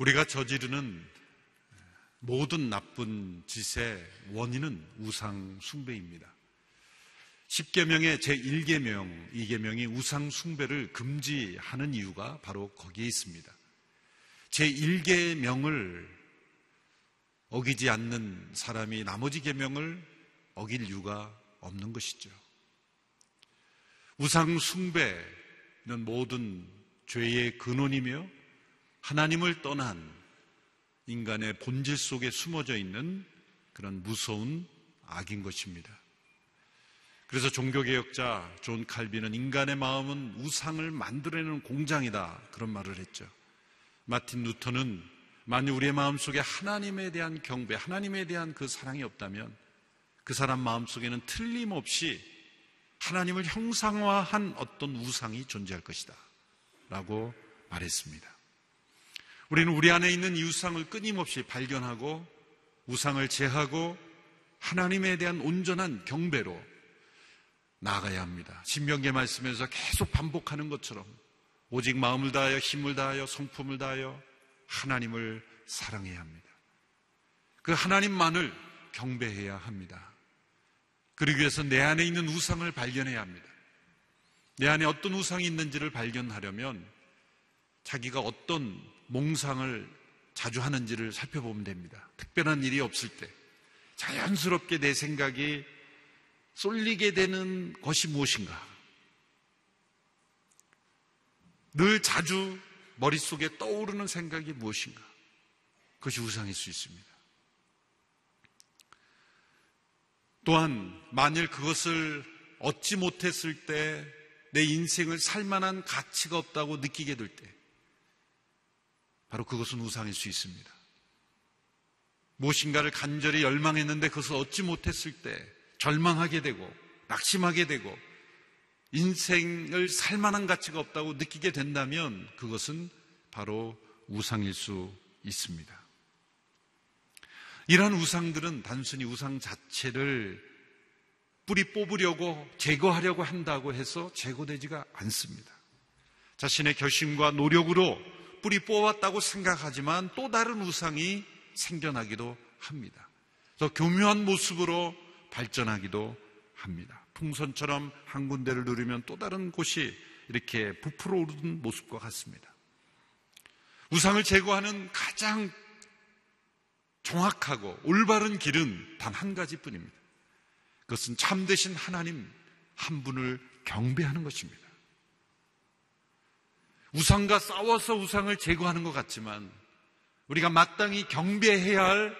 우리가 저지르는 모든 나쁜 짓의 원인은 우상 숭배입니다. 10계명의 제1계명, 2계명이 우상 숭배를 금지하는 이유가 바로 거기에 있습니다. 제1계명을 어기지 않는 사람이 나머지 계명을 어길 이유가 없는 것이죠. 우상 숭배는 모든 죄의 근원이며 하나님을 떠난 인간의 본질 속에 숨어져 있는 그런 무서운 악인 것입니다. 그래서 종교개혁자 존칼비는 인간의 마음은 우상을 만들어내는 공장이다. 그런 말을 했죠. 마틴 루터는 만일 우리의 마음 속에 하나님에 대한 경배, 하나님에 대한 그 사랑이 없다면 그 사람 마음 속에는 틀림없이 하나님을 형상화한 어떤 우상이 존재할 것이다. 라고 말했습니다. 우리는 우리 안에 있는 이 우상을 끊임없이 발견하고 우상을 제하고 하나님에 대한 온전한 경배로 나아가야 합니다. 신명계 말씀에서 계속 반복하는 것처럼 오직 마음을 다하여 힘을 다하여 성품을 다하여 하나님을 사랑해야 합니다. 그 하나님만을 경배해야 합니다. 그러기 위해서 내 안에 있는 우상을 발견해야 합니다. 내 안에 어떤 우상이 있는지를 발견하려면 자기가 어떤 몽상을 자주 하는지를 살펴보면 됩니다. 특별한 일이 없을 때 자연스럽게 내 생각이 쏠리게 되는 것이 무엇인가? 늘 자주 머릿속에 떠오르는 생각이 무엇인가? 그것이 우상일 수 있습니다. 또한 만일 그것을 얻지 못했을 때 내 인생을 살 만한 가치가 없다고 느끼게 될 때, 바로 그것은 우상일 수 있습니다. 무엇인가를 간절히 열망했는데 그것을 얻지 못했을 때 절망하게 되고 낙심하게 되고 인생을 살 만한 가치가 없다고 느끼게 된다면 그것은 바로 우상일 수 있습니다. 이러한 우상들은 단순히 우상 자체를 뿌리 뽑으려고 제거하려고 한다고 해서 제거되지가 않습니다. 자신의 결심과 노력으로 뿌리 뽑았다고 생각하지만 또 다른 우상이 생겨나기도 합니다. 더 교묘한 모습으로 발전하기도 합니다. 풍선처럼 한 군데를 누르면 또 다른 곳이 이렇게 부풀어 오르는 모습과 같습니다. 우상을 제거하는 가장 정확하고 올바른 길은 단 한 가지뿐입니다. 그것은 참되신 하나님 한 분을 경배하는 것입니다. 우상과 싸워서 우상을 제거하는 것 같지만 우리가 마땅히 경배해야 할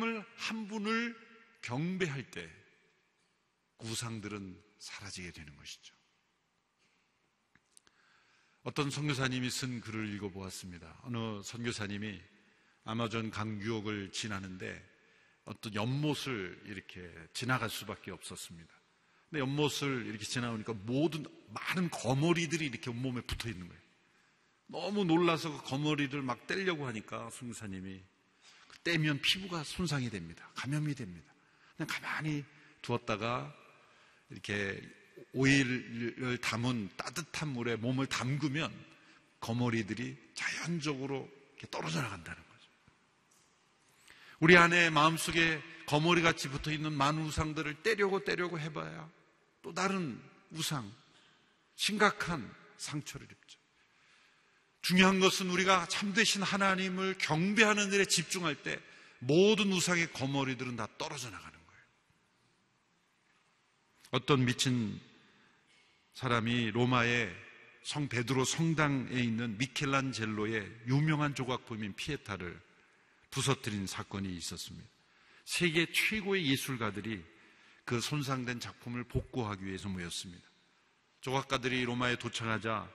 하나님을 한 분을 경배할 때 그 우상들은 사라지게 되는 것이죠. 어떤 선교사님이 쓴 글을 읽어보았습니다. 어느 선교사님이 아마존 강 유역을 지나는데 어떤 연못을 이렇게 지나갈 수밖에 없었습니다. 근데 연못을 이렇게 지나오니까 모든 많은 거머리들이 이렇게 온몸에 붙어 있는 거예요. 너무 놀라서 그 거머리를 막 떼려고 하니까 순사님이 그 떼면 피부가 손상이 됩니다. 감염이 됩니다. 그냥 가만히 두었다가 이렇게 오일을 담은 따뜻한 물에 몸을 담그면 거머리들이 자연적으로 떨어져 나간다는 거죠. 우리 안에 마음속에 거머리 같이 붙어 있는 만 우상들을 떼려고 떼려고 해봐야 또 다른 우상, 심각한 상처를 입죠. 중요한 것은 우리가 참되신 하나님을 경배하는 일에 집중할 때 모든 우상의 거머리들은 다 떨어져 나가는 거예요. 어떤 미친 사람이 로마의 성 베드로 성당에 있는 미켈란젤로의 유명한 조각품인 피에타를 부서뜨린 사건이 있었습니다. 세계 최고의 예술가들이 그 손상된 작품을 복구하기 위해서 모였습니다. 조각가들이 로마에 도착하자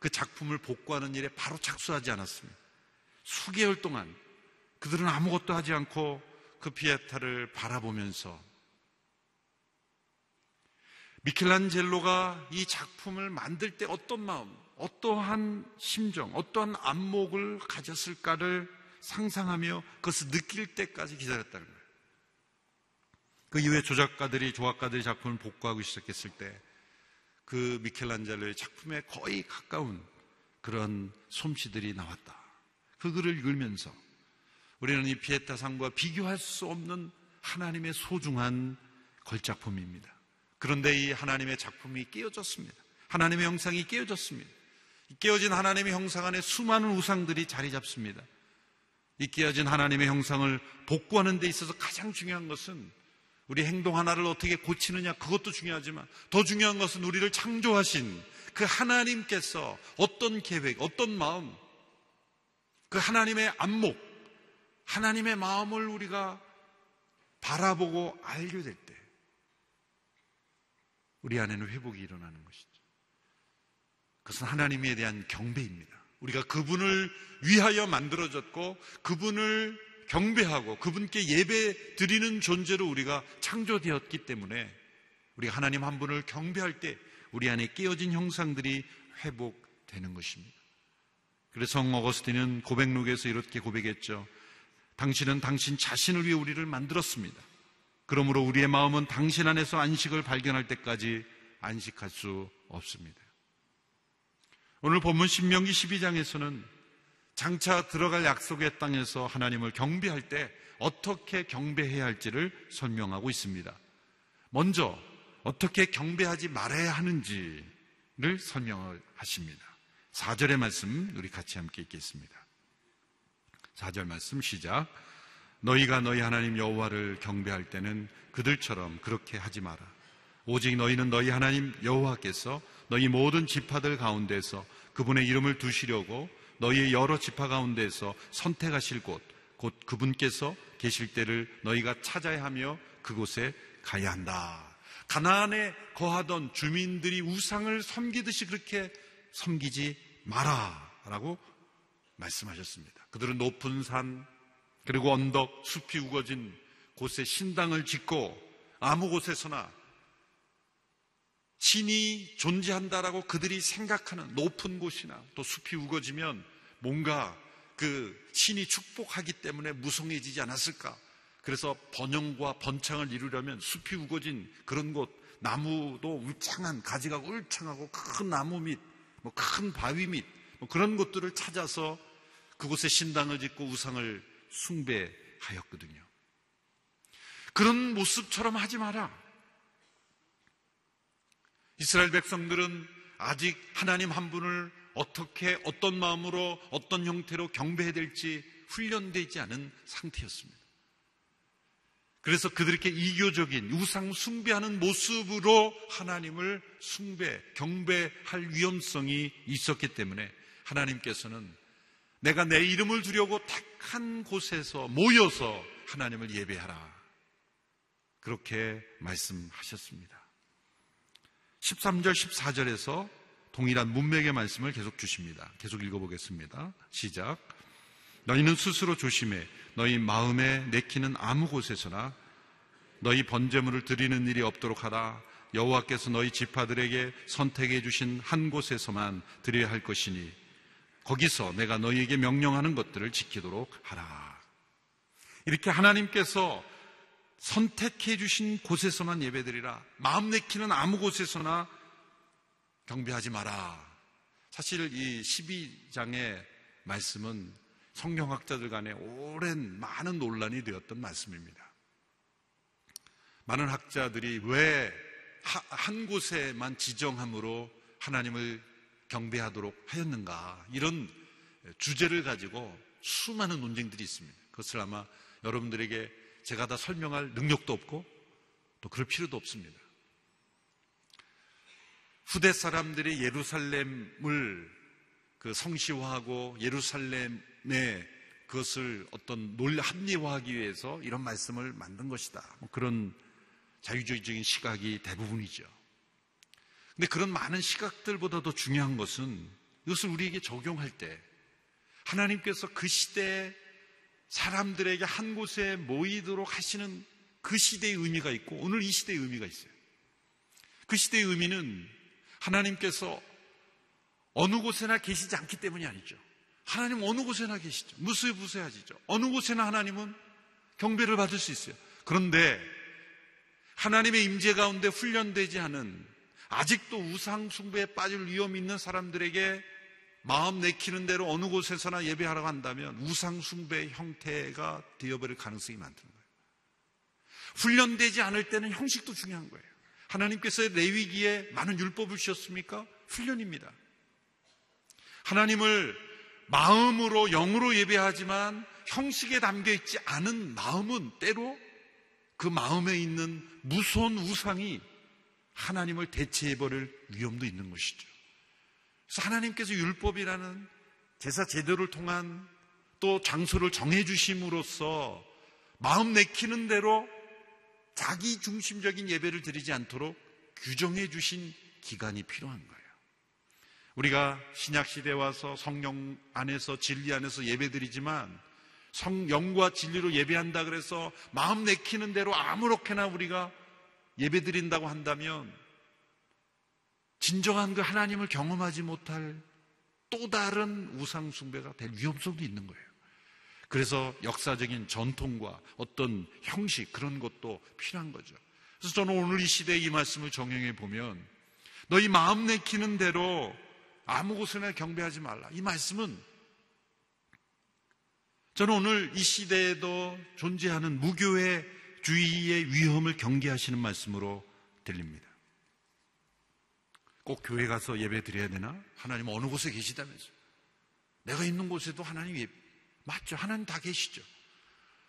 그 작품을 복구하는 일에 바로 착수하지 않았습니다. 수개월 동안 그들은 아무것도 하지 않고 그 피에타를 바라보면서 미켈란젤로가 이 작품을 만들 때 어떤 마음, 어떠한 심정, 어떠한 안목을 가졌을까를 상상하며 그것을 느낄 때까지 기다렸다는 거예요. 그 이후에 조작가들이 조각가들이 작품을 복구하고 시작했을 때 그 미켈란젤로의 작품에 거의 가까운 그런 솜씨들이 나왔다. 그 글을 읽으면서 우리는 이 피에타상과 비교할 수 없는 하나님의 소중한 걸작품입니다. 그런데 이 하나님의 작품이 깨어졌습니다. 하나님의 형상이 깨어졌습니다. 깨어진 하나님의 형상 안에 수많은 우상들이 자리 잡습니다. 이 깨어진 하나님의 형상을 복구하는 데 있어서 가장 중요한 것은 우리 행동 하나를 어떻게 고치느냐 그것도 중요하지만 더 중요한 것은 우리를 창조하신 그 하나님께서 어떤 계획, 어떤 마음, 그 하나님의 안목, 하나님의 마음을 우리가 바라보고 알게 될 때, 우리 안에는 회복이 일어나는 것이죠. 그것은 하나님에 대한 경배입니다. 우리가 그분을 위하여 만들어졌고, 그분을 경배하고 그분께 예배 드리는 존재로 우리가 창조되었기 때문에 우리 하나님 한 분을 경배할 때 우리 안에 깨어진 형상들이 회복되는 것입니다. 그래서 성 어거스틴은 고백록에서 이렇게 고백했죠. 당신은 당신 자신을 위해 우리를 만들었습니다. 그러므로 우리의 마음은 당신 안에서 안식을 발견할 때까지 안식할 수 없습니다. 오늘 본문 신명기 12장에서는 장차 들어갈 약속의 땅에서 하나님을 경배할 때 어떻게 경배해야 할지를 설명하고 있습니다. 먼저 어떻게 경배하지 말아야 하는지를 설명을 하십니다. 4절의 말씀 우리 같이 함께 읽겠습니다. 4절 말씀 시작. 너희가 너희 하나님 여호와를 경배할 때는 그들처럼 그렇게 하지 마라. 오직 너희는 너희 하나님 여호와께서 너희 모든 지파들 가운데서 그분의 이름을 두시려고 너희의 여러 지파 가운데에서 선택하실 곳, 곧 그분께서 계실 때를 너희가 찾아야 하며 그곳에 가야 한다. 가나안에 거하던 주민들이 우상을 섬기듯이 그렇게 섬기지 마라라고 말씀하셨습니다. 그들은 높은 산 그리고 언덕 숲이 우거진 곳에 신당을 짓고 아무 곳에서나 신이 존재한다라고 그들이 생각하는 높은 곳이나 또 숲이 우거지면 뭔가 그 신이 축복하기 때문에 무성해지지 않았을까? 그래서 번영과 번창을 이루려면 숲이 우거진 그런 곳, 나무도 울창한, 가지가 울창하고 큰 나무 밑, 뭐큰 바위 밑, 뭐 그런 곳들을 찾아서 그곳에 신당을 짓고 우상을 숭배하였거든요. 그런 모습처럼 하지 마라. 이스라엘 백성들은 아직 하나님 한 분을 어떻게 어떤 마음으로 어떤 형태로 경배해야 될지 훈련되지 않은 상태였습니다. 그래서 그들에게 이교적인 우상 숭배하는 모습으로 하나님을 숭배, 경배할 위험성이 있었기 때문에 하나님께서는 내가 내 이름을 두려고 택한 곳에서 모여서 하나님을 예배하라. 그렇게 말씀하셨습니다. 13절, 14절에서 동일한 문맥의 말씀을 계속 주십니다. 계속 읽어보겠습니다. 시작. 너희는 스스로 조심해. 너희 마음에 내키는 아무 곳에서나 너희 번제물을 드리는 일이 없도록 하라. 여호와께서 너희 지파들에게 선택해 주신 한 곳에서만 드려야 할 것이니 거기서 내가 너희에게 명령하는 것들을 지키도록 하라. 이렇게 하나님께서 선택해 주신 곳에서만 예배드리라. 마음 내키는 아무 곳에서나 경배하지 마라. 사실 이 12장의 말씀은 성경학자들 간에 오랜 많은 논란이 되었던 말씀입니다. 많은 학자들이 왜 한 곳에만 지정함으로 하나님을 경배하도록 하였는가 이런 주제를 가지고 수많은 논쟁들이 있습니다. 그것을 아마 여러분들에게 제가 다 설명할 능력도 없고 또 그럴 필요도 없습니다. 후대 사람들이 예루살렘을 그 성시화하고 예루살렘의 그것을 어떤 논리 합리화하기 위해서 이런 말씀을 만든 것이다. 뭐 그런 자유주의적인 시각이 대부분이죠. 근데 그런 많은 시각들보다 더 중요한 것은 이것을 우리에게 적용할 때 하나님께서 그 시대에 사람들에게 한 곳에 모이도록 하시는 그 시대의 의미가 있고 오늘 이 시대의 의미가 있어요. 그 시대의 의미는 하나님께서 어느 곳에나 계시지 않기 때문이 아니죠. 하나님 어느 곳에나 계시죠. 무수부세하시죠. 어느 곳에나 하나님은 경배를 받을 수 있어요. 그런데 하나님의 임재 가운데 훈련되지 않은 아직도 우상 숭배에 빠질 위험이 있는 사람들에게 마음 내키는 대로 어느 곳에서나 예배하라고한다면 우상숭배 형태가 되어버릴 가능성이 많다는 거예요. 훈련되지 않을 때는 형식도 중요한 거예요. 하나님께서 레위기에 많은 율법을 주셨습니까? 훈련입니다. 하나님을 마음으로 영으로 예배하지만 형식에 담겨 있지 않은 마음은 때로 그 마음에 있는 무서운 우상이 하나님을 대체해버릴 위험도 있는 것이죠. 그래서 하나님께서 율법이라는 제사 제도를 통한 또 장소를 정해주심으로써 마음 내키는 대로 자기 중심적인 예배를 드리지 않도록 규정해 주신 기간이 필요한 거예요. 우리가 신약시대에 와서 성령 안에서 진리 안에서 예배 드리지만 성령과 진리로 예배한다 그래서 마음 내키는 대로 아무렇게나 우리가 예배 드린다고 한다면 진정한 그 하나님을 경험하지 못할 또 다른 우상숭배가 될 위험성도 있는 거예요. 그래서 역사적인 전통과 어떤 형식 그런 것도 필요한 거죠. 그래서 저는 오늘 이 시대에 이 말씀을 정형해 보면 너희 마음 내키는 대로 아무 곳에나 경배하지 말라. 이 말씀은 저는 오늘 이 시대에도 존재하는 무교의 주의의 위험을 경계하시는 말씀으로 들립니다. 꼭 교회 가서 예배 드려야 되나? 하나님 어느 곳에 계시다면서. 내가 있는 곳에도 하나님 예 맞죠. 하나님 다 계시죠.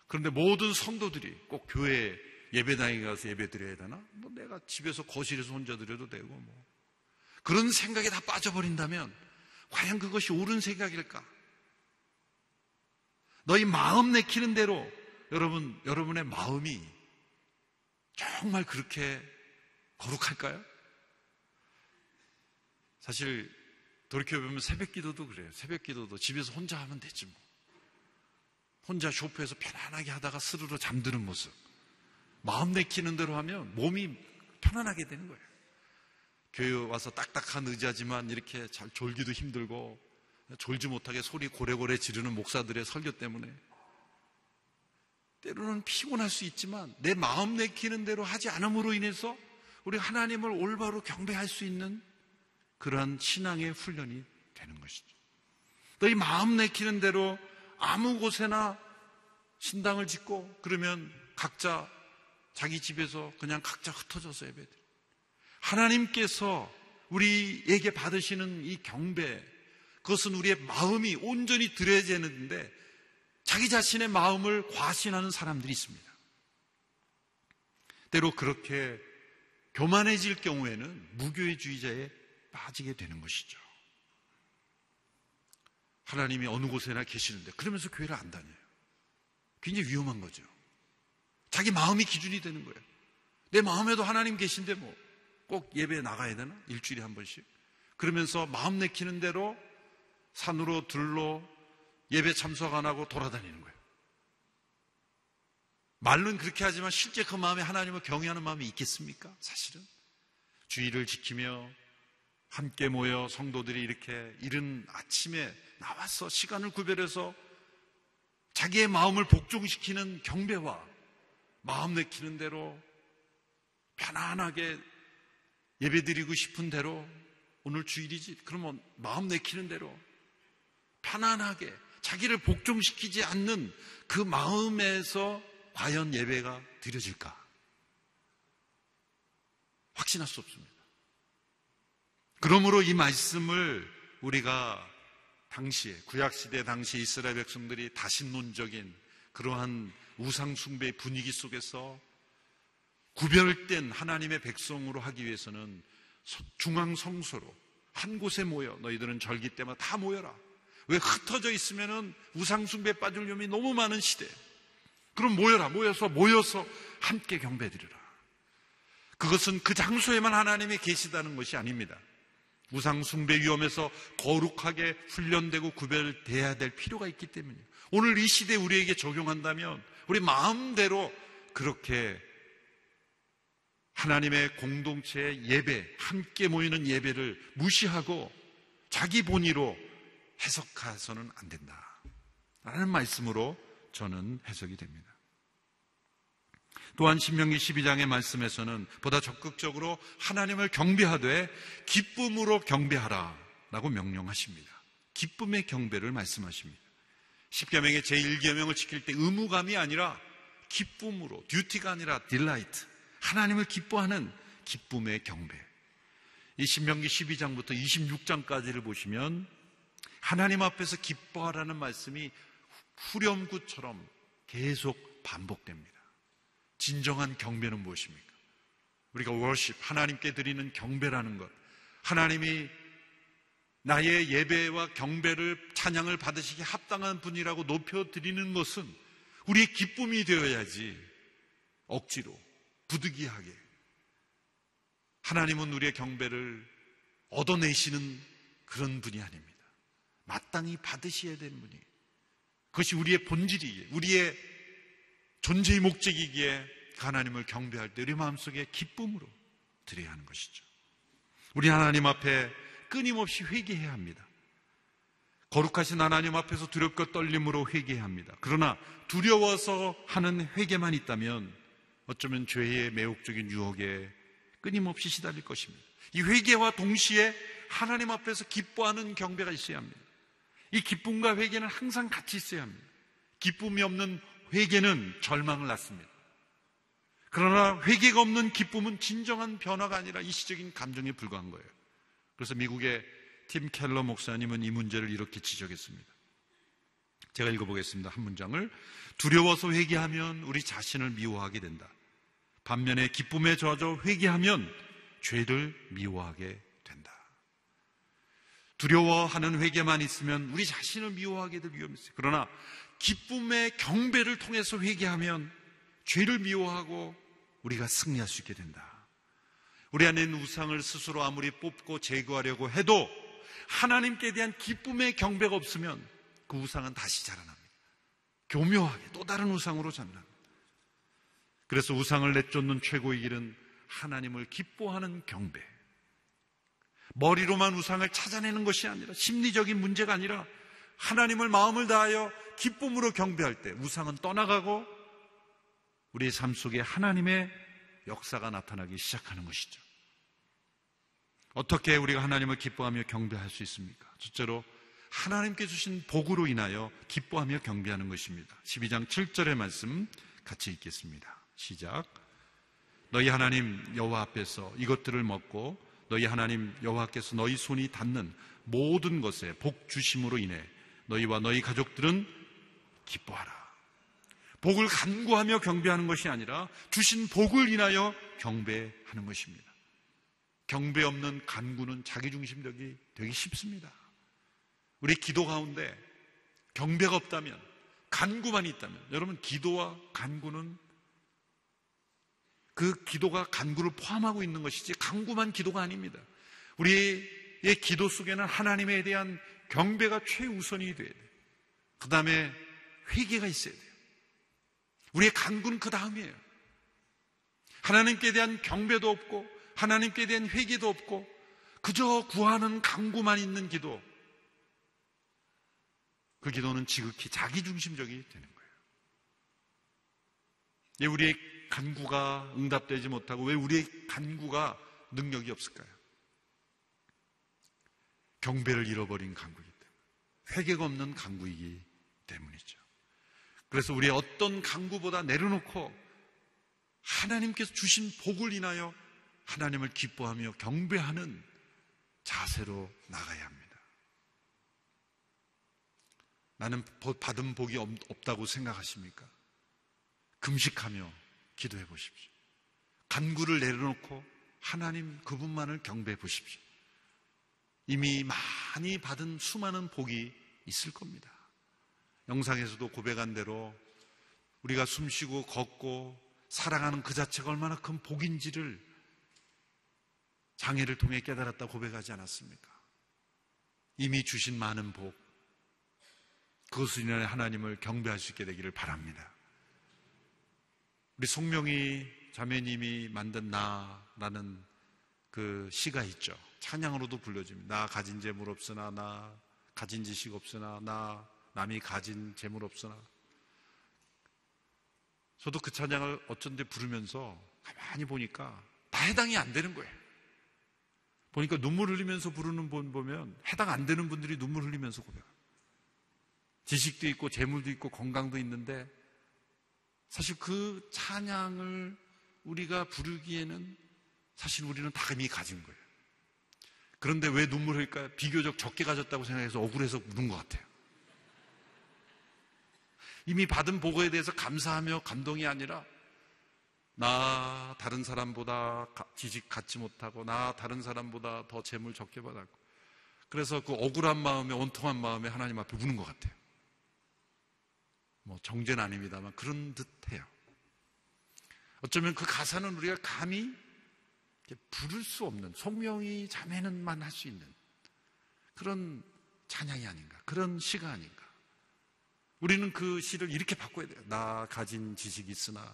그런데 모든 성도들이 꼭 교회 예배당에 가서 예배 드려야 되나? 뭐 내가 집에서 거실에서 혼자 드려도 되고 뭐. 그런 생각에 다 빠져버린다면 과연 그것이 옳은 생각일까? 너희 마음 내키는 대로 여러분, 여러분의 마음이 정말 그렇게 거룩할까요? 사실 돌이켜보면 새벽 기도도 그래요. 새벽 기도도 집에서 혼자 하면 되지 뭐. 혼자 쇼프에서 편안하게 하다가 스르르 잠드는 모습. 마음 내키는 대로 하면 몸이 편안하게 되는 거예요. 교회 와서 딱딱한 의자지만 이렇게 잘 졸기도 힘들고 졸지 못하게 소리 고래고래 지르는 목사들의 설교 때문에 때로는 피곤할 수 있지만 내 마음 내키는 대로 하지 않음으로 인해서 우리 하나님을 올바로 경배할 수 있는 그러한 신앙의 훈련이 되는 것이죠. 또 이 마음 내키는 대로 아무 곳에나 신당을 짓고 그러면 각자 자기 집에서 그냥 각자 흩어져서 예배드 하나님께서 우리에게 받으시는 이 경배, 그것은 우리의 마음이 온전히 드려지는데 자기 자신의 마음을 과신하는 사람들이 있습니다. 때로 그렇게 교만해질 경우에는 무교의주의자의 빠지게 되는 것이죠. 하나님이 어느 곳에나 계시는데 그러면서 교회를 안 다녀요. 굉장히 위험한 거죠. 자기 마음이 기준이 되는 거예요. 내 마음에도 하나님 계신데 뭐 꼭 예배에 나가야 되나? 일주일에 한 번씩. 그러면서 마음 내키는 대로 산으로 들러 예배 참석 안 하고 돌아다니는 거예요. 말로는 그렇게 하지만 실제 그 마음에 하나님을 경외하는 마음이 있겠습니까? 사실은 주의를 지키며 함께 모여 성도들이 이렇게 이른 아침에 나와서 시간을 구별해서 자기의 마음을 복종시키는 경배와 마음 내키는 대로 편안하게 예배드리고 싶은 대로 오늘 주일이지 그러면 마음 내키는 대로 편안하게 자기를 복종시키지 않는 그 마음에서 과연 예배가 드려질까? 확신할 수 없습니다. 그러므로 이 말씀을 우리가 당시에 구약시대 당시 이스라엘 백성들이 다신론적인 그러한 우상숭배 분위기 속에서 구별된 하나님의 백성으로 하기 위해서는 중앙 성소로 한 곳에 모여 너희들은 절기 때마다 다 모여라. 왜 흩어져 있으면은 우상숭배 빠질 염이 너무 많은 시대. 그럼 모여라 모여서 모여서 함께 경배드리라. 그것은 그 장소에만 하나님이 계시다는 것이 아닙니다. 우상숭배 위험에서 거룩하게 훈련되고 구별돼야 될 필요가 있기 때문이에요. 오늘 이 시대 우리에게 적용한다면 우리 마음대로 그렇게 하나님의 공동체의 예배, 함께 모이는 예배를 무시하고 자기 본의로 해석해서는 안 된다. 라는 말씀으로 저는 해석이 됩니다. 또한 신명기 12장의 말씀에서는 보다 적극적으로 하나님을 경배하되 기쁨으로 경배하라라고 명령하십니다. 기쁨의 경배를 말씀하십니다. 1 0계명의제1개명을 지킬 때 의무감이 아니라 기쁨으로 듀티가 아니라 딜라이트 하나님을 기뻐하는 기쁨의 경배. 이 신명기 12장부터 26장까지를 보시면 하나님 앞에서 기뻐하라는 말씀이 후렴구처럼 계속 반복됩니다. 진정한 경배는 무엇입니까? 우리가 월십, 하나님께 드리는 경배라는 것. 하나님이 나의 예배와 경배를 찬양을 받으시기 합당한 분이라고 높여드리는 것은 우리의 기쁨이 되어야지 억지로 부득이하게 하나님은 우리의 경배를 얻어내시는 그런 분이 아닙니다. 마땅히 받으셔야 되는 분이 그것이 우리의 본질이에요. 우리의 존재의 목적이기에 하나님을 경배할 때 우리 마음속에 기쁨으로 드려야 하는 것이죠. 우리 하나님 앞에 끊임없이 회개해야 합니다. 거룩하신 하나님 앞에서 두렵고 떨림으로 회개해야 합니다. 그러나 두려워서 하는 회개만 있다면 어쩌면 죄의 매혹적인 유혹에 끊임없이 시달릴 것입니다. 이 회개와 동시에 하나님 앞에서 기뻐하는 경배가 있어야 합니다. 이 기쁨과 회개는 항상 같이 있어야 합니다. 기쁨이 없는 회개는 절망을 낳습니다. 그러나 회개가 없는 기쁨은 진정한 변화가 아니라 이시적인 감정에 불과한 거예요. 그래서 미국의 팀 켈러 목사님은 이 문제를 이렇게 지적했습니다. 제가 읽어보겠습니다. 한 문장을. 두려워서 회개하면 우리 자신을 미워하게 된다. 반면에 기쁨에 젖어 회개하면 죄를 미워하게 된다. 두려워하는 회개만 있으면 우리 자신을 미워하게 될 위험이 있어요. 그러나 기쁨의 경배를 통해서 회개하면 죄를 미워하고 우리가 승리할 수 있게 된다. 우리 안에 있는 우상을 스스로 아무리 뽑고 제거하려고 해도 하나님께 대한 기쁨의 경배가 없으면 그 우상은 다시 자라납니다. 교묘하게 또 다른 우상으로 자라납니다. 그래서 우상을 내쫓는 최고의 길은 하나님을 기뻐하는 경배. 머리로만 우상을 찾아내는 것이 아니라 심리적인 문제가 아니라 하나님을 마음을 다하여 기쁨으로 경배할 때 우상은 떠나가고 우리의 삶 속에 하나님의 역사가 나타나기 시작하는 것이죠. 어떻게 우리가 하나님을 기뻐하며 경배할 수 있습니까? 첫째로 하나님께 주신 복으로 인하여 기뻐하며 경배하는 것입니다. 12장 7절의 말씀 같이 읽겠습니다. 시작. 너희 하나님 여호와 앞에서 이것들을 먹고 너희 하나님 여호와께서 너희 손이 닿는 모든 것에 복 주심으로 인해 너희와 너희 가족들은 기뻐하라. 복을 간구하며 경배하는 것이 아니라 주신 복을 인하여 경배하는 것입니다. 경배 없는 간구는 자기중심적이 되기 쉽습니다. 우리 기도 가운데 경배가 없다면 간구만 있다면 여러분 기도와 간구는 그 기도가 간구를 포함하고 있는 것이지 간구만 기도가 아닙니다. 우리의 기도 속에는 하나님에 대한 경배가 최우선이 돼야 돼요. 그 다음에 회개가 있어야 돼요. 우리의 강구는 그 다음이에요. 하나님께 대한 경배도 없고 하나님께 대한 회개도 없고 그저 구하는 간구만 있는 기도. 그 기도는 지극히 자기중심적이 되는 거예요. 우리의 간구가 응답되지 못하고 왜 우리의 간구가 능력이 없을까요? 경배를 잃어버린 강국이기 때문에 회개가 없는 강국이기 때문이죠. 그래서 우리 어떤 강구보다 내려놓고 하나님께서 주신 복을 인하여 하나님을 기뻐하며 경배하는 자세로 나가야 합니다. 나는 받은 복이 없다고 생각하십니까? 금식하며 기도해 보십시오. 간구를 내려놓고 하나님 그분만을 경배해 보십시오. 이미 많이 받은 수많은 복이 있을 겁니다. 영상에서도 고백한 대로 우리가 숨쉬고 걷고 사랑하는 그 자체가 얼마나 큰 복인지를 장애를 통해 깨달았다 고백하지 않았습니까? 이미 주신 많은 복, 그것을 인해 하나님을 경배할 수 있게 되기를 바랍니다. 우리 송명희 자매님이 만든 나라는 그 시가 있죠. 찬양으로도 불려집니다. 나 가진 재물 없으나 나 가진 지식 없으나 나 남이 가진 재물 없으나 저도 그 찬양을 어쩐지 부르면서 가만히 보니까 다 해당이 안 되는 거예요. 보니까 눈물 흘리면서 부르는 분 보면 해당 안 되는 분들이 눈물 흘리면서 고백. 지식도 있고 재물도 있고 건강도 있는데 사실 그 찬양을 우리가 부르기에는 사실 우리는 다 이미 가진 거예요. 그런데 왜 눈물 흘릴까요? 비교적 적게 가졌다고 생각해서 억울해서 우는 것 같아요. 이미 받은 보고에 대해서 감사하며 감동이 아니라 나 다른 사람보다 지식 갖지 못하고 나 다른 사람보다 더 재물 적게 받았고 그래서 그 억울한 마음에 온통한 마음에 하나님 앞에 우는 것 같아요. 뭐 정죄는 아닙니다만 그런 듯해요. 어쩌면 그 가사는 우리가 감히 부를 수 없는 송명이 자매는만 할 수 있는 그런 찬양이 아닌가 그런 시가 아닌가 우리는 그 시를 이렇게 바꿔야 돼요 나 가진 지식이 있으나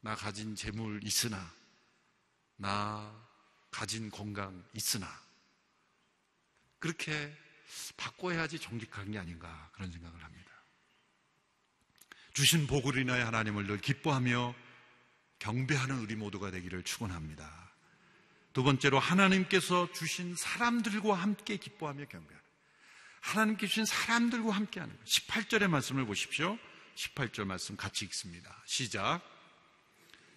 나 가진 재물 있으나 나 가진 건강 있으나 그렇게 바꿔야지 정직한 게 아닌가 그런 생각을 합니다 주신 복을 인하여 하나님을 늘 기뻐하며 경배하는 우리 모두가 되기를 축원합니다. 두 번째로 하나님께서 주신 사람들과 함께 기뻐하며 경배하는 하나님께 주신 사람들과 함께 하는 18절의 말씀을 보십시오. 18절 말씀 같이 읽습니다. 시작.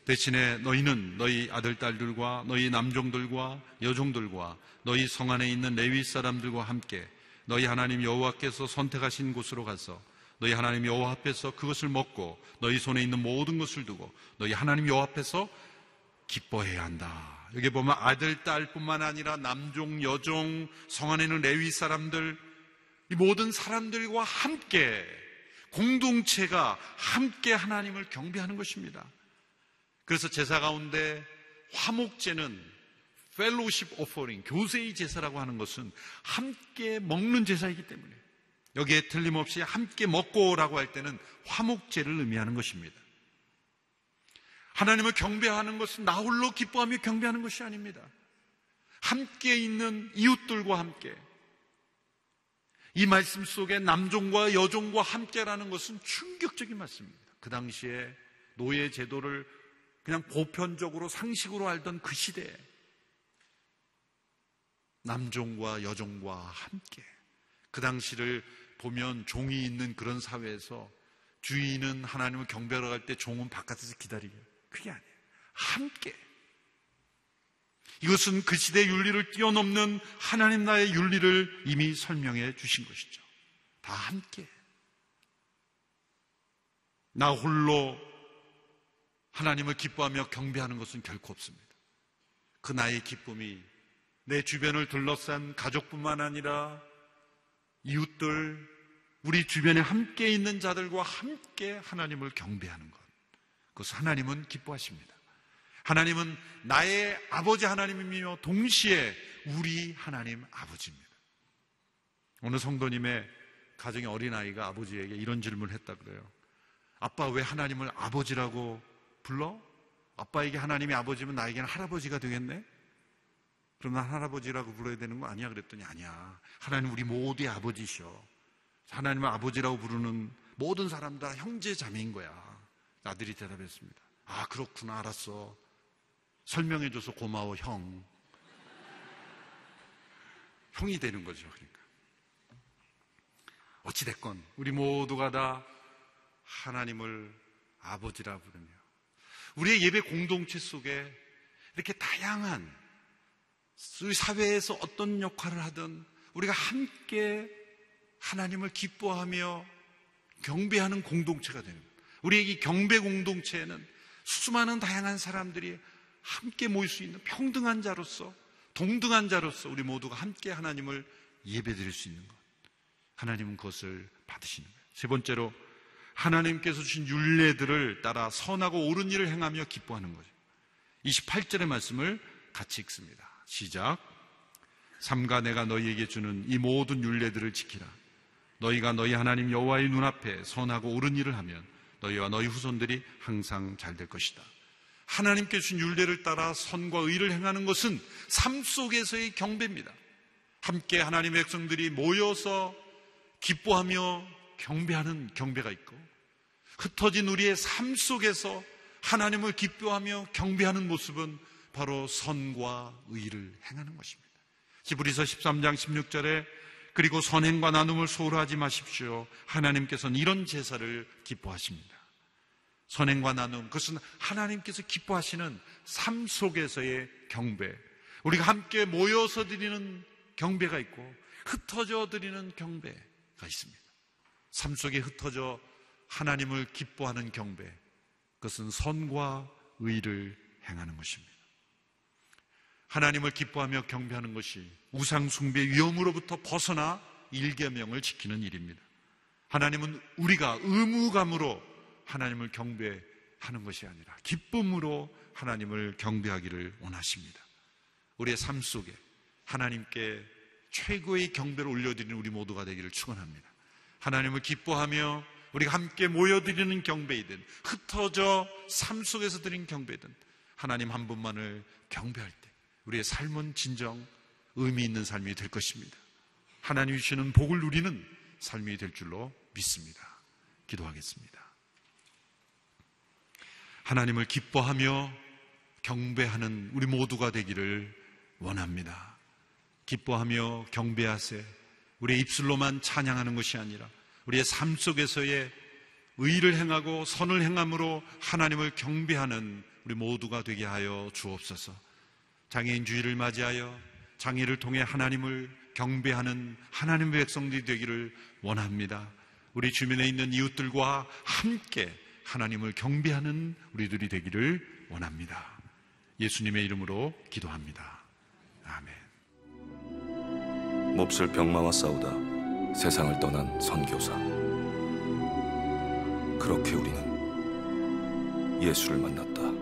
대신에 너희는 너희 아들 딸들과 너희 남종들과 여종들과 너희 성 안에 있는 레위 사람들과 함께 너희 하나님 여호와께서 선택하신 곳으로 가서 너희 하나님 여호와 앞에서 그것을 먹고 너희 손에 있는 모든 것을 두고 너희 하나님 여호와 앞에서 기뻐해야 한다. 여기 보면 아들 딸뿐만 아니라 남종 여종 성 안에는 레위 사람들 이 모든 사람들과 함께 공동체가 함께 하나님을 경배하는 것입니다. 그래서 제사 가운데 화목제는 펠로우십 오퍼링 교세의 제사라고 하는 것은 함께 먹는 제사이기 때문에 여기에 틀림없이 함께 먹고라고 할 때는 화목제를 의미하는 것입니다. 하나님을 경배하는 것은 나 홀로 기뻐하며 경배하는 것이 아닙니다. 함께 있는 이웃들과 함께. 이 말씀 속에 남종과 여종과 함께라는 것은 충격적인 말씀입니다. 그 당시에 노예 제도를 그냥 보편적으로 상식으로 알던 그 시대에 남종과 여종과 함께 그 당시를 보면 종이 있는 그런 사회에서 주인은 하나님을 경배하러 갈 때 종은 바깥에서 기다리게. 그게 아니에요. 함께. 이것은 그 시대의 윤리를 뛰어넘는 하나님 나의 윤리를 이미 설명해 주신 것이죠. 다 함께. 나 홀로 하나님을 기뻐하며 경배하는 것은 결코 없습니다. 그 나의 기쁨이 내 주변을 둘러싼 가족뿐만 아니라 이웃들, 우리 주변에 함께 있는 자들과 함께 하나님을 경배하는 것. 그것은 하나님은 기뻐하십니다. 하나님은 나의 아버지 하나님이며 동시에 우리 하나님 아버지입니다. 어느 성도님의 가정의 어린아이가 아버지에게 이런 질문을 했다 그래요. 아빠 왜 하나님을 아버지라고 불러? 아빠에게 하나님이 아버지면 나에게는 할아버지가 되겠네? 그럼 난 할아버지라고 불러야 되는 거 아니야? 그랬더니 아니야. 하나님 우리 모두의 아버지셔. 하나님을 아버지라고 부르는 모든 사람 다 형제 자매인 거야. 아들이 대답했습니다. 아, 그렇구나. 알았어. 설명해줘서 고마워, 형. 형이 되는 거죠. 그러니까. 어찌됐건, 우리 모두가 다 하나님을 아버지라 부르며, 우리의 예배 공동체 속에 이렇게 다양한 사회에서 어떤 역할을 하든 우리가 함께 하나님을 기뻐하며 경배하는 공동체가 되는 우리에게 경배 공동체에는 수많은 다양한 사람들이 함께 모일 수 있는 평등한 자로서 동등한 자로서 우리 모두가 함께 하나님을 예배드릴 수 있는 것 하나님은 그것을 받으시는 거예요 세 번째로 하나님께서 주신 윤례들을 따라 선하고 옳은 일을 행하며 기뻐하는 거죠 28절의 말씀을 같이 읽습니다 시작. 삼가 내가 너희에게 주는 이 모든 윤례들을 지키라. 너희가 너희 하나님 여호와의 눈앞에 선하고 옳은 일을 하면 너희와 너희 후손들이 항상 잘 될 것이다. 하나님께 주신 윤례를 따라 선과 의를 행하는 것은 삶 속에서의 경배입니다. 함께 하나님의 백성들이 모여서 기뻐하며 경배하는 경배가 있고 흩어진 우리의 삶 속에서 하나님을 기뻐하며 경배하는 모습은 바로 선과 의를 행하는 것입니다. 히브리서 13장 16절에 그리고 선행과 나눔을 소홀하지 마십시오. 하나님께서는 이런 제사를 기뻐하십니다. 선행과 나눔, 그것은 하나님께서 기뻐하시는 삶 속에서의 경배. 우리가 함께 모여서 드리는 경배가 있고, 흩어져 드리는 경배가 있습니다. 삶 속에 흩어져 하나님을 기뻐하는 경배. 그것은 선과 의를 행하는 것입니다. 하나님을 기뻐하며 경배하는 것이 우상숭배 위험으로부터 벗어나 일계명을 지키는 일입니다. 하나님은 우리가 의무감으로 하나님을 경배하는 것이 아니라 기쁨으로 하나님을 경배하기를 원하십니다. 우리의 삶 속에 하나님께 최고의 경배를 올려드리는 우리 모두가 되기를 축원합니다. 하나님을 기뻐하며 우리가 함께 모여드리는 경배이든 흩어져 삶 속에서 드린 경배든 하나님 한 분만을 경배할 때 우리의 삶은 진정 의미 있는 삶이 될 것입니다. 하나님이 주시는 복을 누리는 삶이 될 줄로 믿습니다. 기도하겠습니다. 하나님을 기뻐하며 경배하는 우리 모두가 되기를 원합니다. 기뻐하며 경배하세. 우리의 입술로만 찬양하는 것이 아니라 우리의 삶 속에서의 의를 행하고 선을 행함으로 하나님을 경배하는 우리 모두가 되게 하여 주옵소서. 장애인주의를 맞이하여 장애를 통해 하나님을 경배하는 하나님의 백성들이 되기를 원합니다. 우리 주변에 있는 이웃들과 함께 하나님을 경배하는 우리들이 되기를 원합니다. 예수님의 이름으로 기도합니다. 아멘. 몹쓸 병마와 싸우다 세상을 떠난 선교사. 그렇게 우리는 예수를 만났다.